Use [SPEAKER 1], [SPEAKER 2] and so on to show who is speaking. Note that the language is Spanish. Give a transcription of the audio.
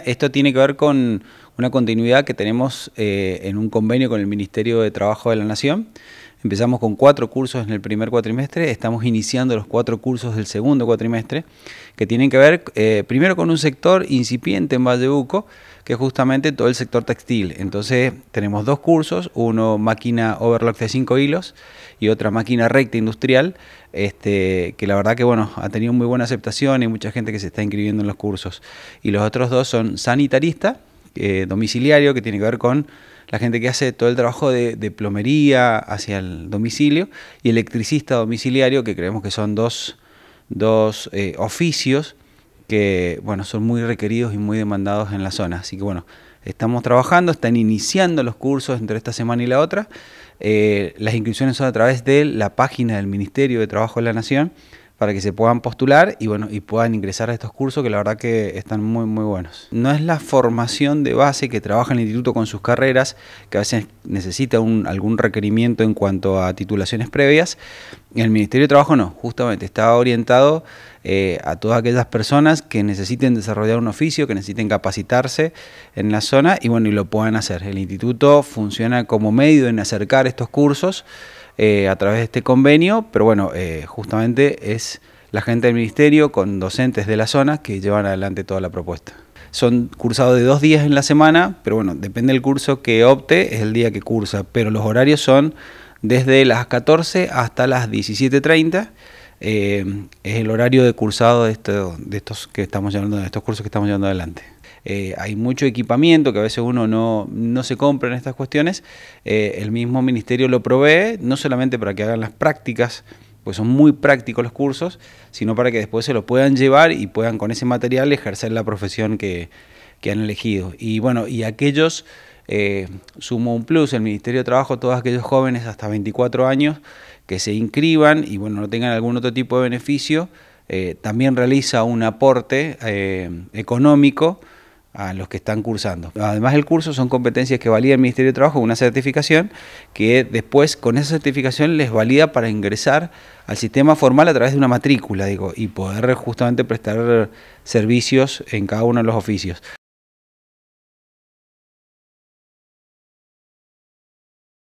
[SPEAKER 1] Esto tiene que ver con una continuidad que tenemos eh, en un convenio con el Ministerio de Trabajo de la Nación Empezamos con cuatro cursos en el primer cuatrimestre, estamos iniciando los cuatro cursos del segundo cuatrimestre, que tienen que ver eh, primero con un sector incipiente en Vallebuco, que es justamente todo el sector textil. Entonces tenemos dos cursos, uno máquina overlock de cinco hilos y otra máquina recta industrial, este, que la verdad que bueno, ha tenido muy buena aceptación y mucha gente que se está inscribiendo en los cursos. Y los otros dos son sanitarista, eh, domiciliario, que tiene que ver con la gente que hace todo el trabajo de, plomería hacia el domicilio, y electricista domiciliario, que creemos que son dos, eh, oficios que bueno, son muy requeridos y muy demandados en la zona. Así que bueno, estamos trabajando, están iniciando los cursos entre esta semana y la otra. Eh, las inscripciones son a través de la página del Ministerio de Trabajo de la Nación para que se puedan postular y bueno, y puedan ingresar a estos cursos que la verdad que están muy muy buenos. No es la formación de base que trabaja el instituto con sus carreras, que a veces necesita un, algún requerimiento en cuanto a titulaciones previas. El Ministerio de Trabajo no, justamente está orientado eh, a todas aquellas personas que necesiten desarrollar un oficio, que necesiten capacitarse en la zona y bueno, y lo puedan hacer. El instituto funciona como medio en acercar estos cursos eh, a través de este convenio, pero bueno, eh, justamente es la gente del ministerio con docentes de la zona que llevan adelante toda la propuesta. Son cursados de dos días en la semana, pero bueno, depende del curso que opte, es el día que cursa, pero los horarios son desde las 14 hasta las 17.30. Eh, es el horario de cursado de, de estos que estamos llevando, de estos cursos que estamos llevando adelante. Eh, hay mucho equipamiento que a veces uno no, se compra en estas cuestiones, eh, el mismo ministerio lo provee, no solamente para que hagan las prácticas, pues son muy prácticos los cursos, sino para que después se lo puedan llevar y puedan con ese material ejercer la profesión que, han elegido. Y bueno, y aquellos, eh, sumo un plus, el Ministerio de Trabajo, todos aquellos jóvenes hasta 24 años que se inscriban y bueno, no tengan algún otro tipo de beneficio, también realiza un aporte económico a los que están cursando. Además el curso son competencias que valida el Ministerio de Trabajo, una certificación que después con esa certificación les valida para ingresar al sistema formal a través de una matrícula, digo, y poder justamente prestar servicios en cada uno de los oficios.